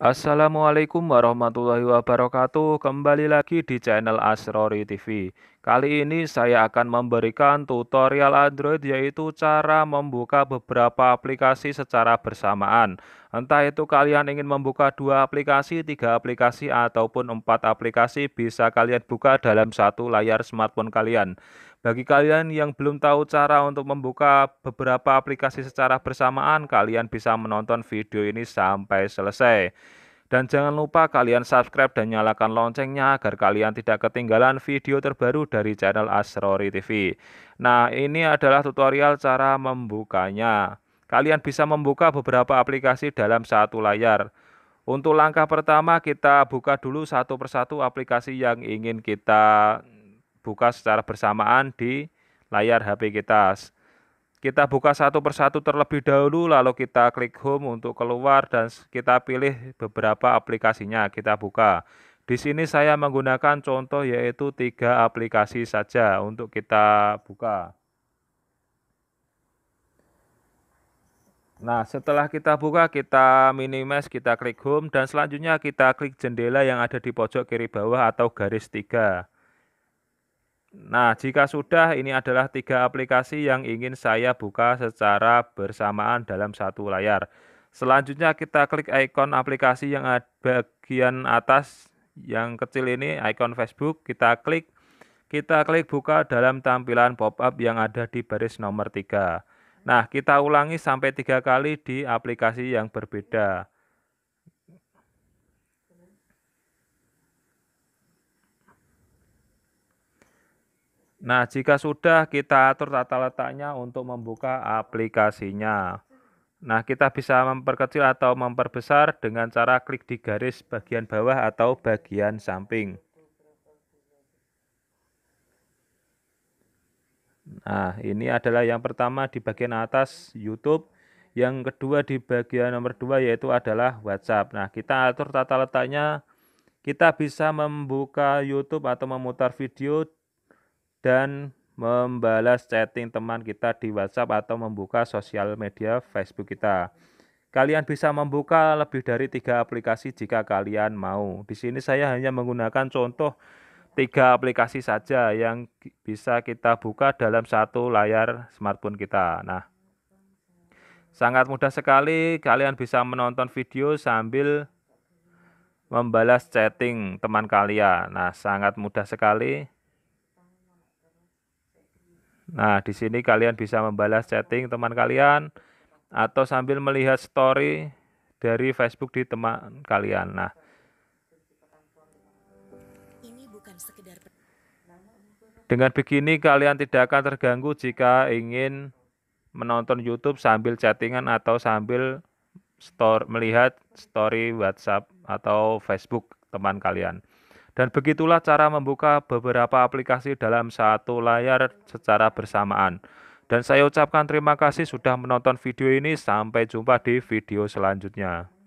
Assalamualaikum warahmatullahi wabarakatuh. Kembali lagi di channel Asrori TV. Kali ini saya akan memberikan tutorial Android yaitu cara membuka beberapa aplikasi secara bersamaan. Entah itu kalian ingin membuka dua aplikasi, tiga aplikasi ataupun empat aplikasi bisa kalian buka dalam satu layar smartphone kalian. Bagi kalian yang belum tahu cara untuk membuka beberapa aplikasi secara bersamaan, kalian bisa menonton video ini sampai selesai. Dan jangan lupa kalian subscribe dan nyalakan loncengnya agar kalian tidak ketinggalan video terbaru dari channel Asrori TV. Nah, ini adalah tutorial cara membukanya. Kalian bisa membuka beberapa aplikasi dalam satu layar. Untuk langkah pertama, kita buka dulu satu persatu aplikasi yang ingin kita buka secara bersamaan di layar HP kita. Kita buka satu persatu terlebih dahulu, lalu kita klik home untuk keluar dan kita pilih beberapa aplikasinya kita buka. Di sini saya menggunakan contoh yaitu tiga aplikasi saja untuk kita buka. Nah, setelah kita buka, kita minimize, kita klik home, dan selanjutnya kita klik jendela yang ada di pojok kiri bawah atau garis 3. Nah, jika sudah, ini adalah tiga aplikasi yang ingin saya buka secara bersamaan dalam satu layar. Selanjutnya kita klik ikon aplikasi yang ada bagian atas yang kecil ini, ikon Facebook, kita klik. Kita klik buka dalam tampilan pop-up yang ada di baris nomor 3. Nah, kita ulangi sampai tiga kali di aplikasi yang berbeda. Nah, jika sudah kita atur tata letaknya untuk membuka aplikasinya. Nah, kita bisa memperkecil atau memperbesar dengan cara klik di garis bagian bawah atau bagian samping. Nah, ini adalah yang pertama di bagian atas YouTube, yang kedua di bagian nomor dua yaitu adalah WhatsApp. Nah, kita atur tata letaknya. Kita bisa membuka YouTube atau memutar video dan membalas chatting teman kita di WhatsApp atau membuka sosial media Facebook kita. Kalian bisa membuka lebih dari tiga aplikasi jika kalian mau. Di sini saya hanya menggunakan contoh tiga aplikasi saja yang bisa kita buka dalam satu layar smartphone kita. Nah, sangat mudah sekali kalian bisa menonton video sambil membalas chatting teman kalian. Nah, sangat mudah sekali Nah, di sini kalian bisa membalas chatting teman kalian atau sambil melihat story dari Facebook di teman kalian. Nah, dengan begini kalian tidak akan terganggu jika ingin menonton YouTube sambil chattingan atau sambil store melihat story WhatsApp atau Facebook teman kalian. Dan begitulah cara membuka beberapa aplikasi dalam satu layar secara bersamaan. Dan saya ucapkan terima kasih sudah menonton video ini. Sampai jumpa di video selanjutnya.